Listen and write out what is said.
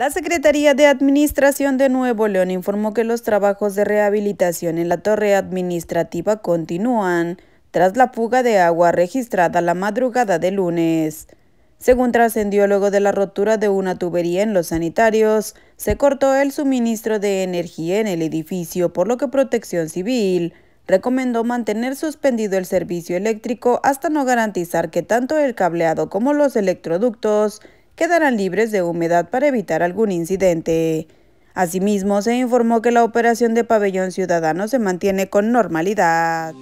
La Secretaría de Administración de Nuevo León informó que los trabajos de rehabilitación en la torre administrativa continúan tras la fuga de agua registrada la madrugada de lunes. Según trascendió luego de la rotura de una tubería en los sanitarios, se cortó el suministro de energía en el edificio, por lo que Protección Civil recomendó mantener suspendido el servicio eléctrico hasta no garantizar que tanto el cableado como los electroductos quedarán libres de humedad para evitar algún incidente. Asimismo, se informó que la operación de Pabellón Ciudadano se mantiene con normalidad.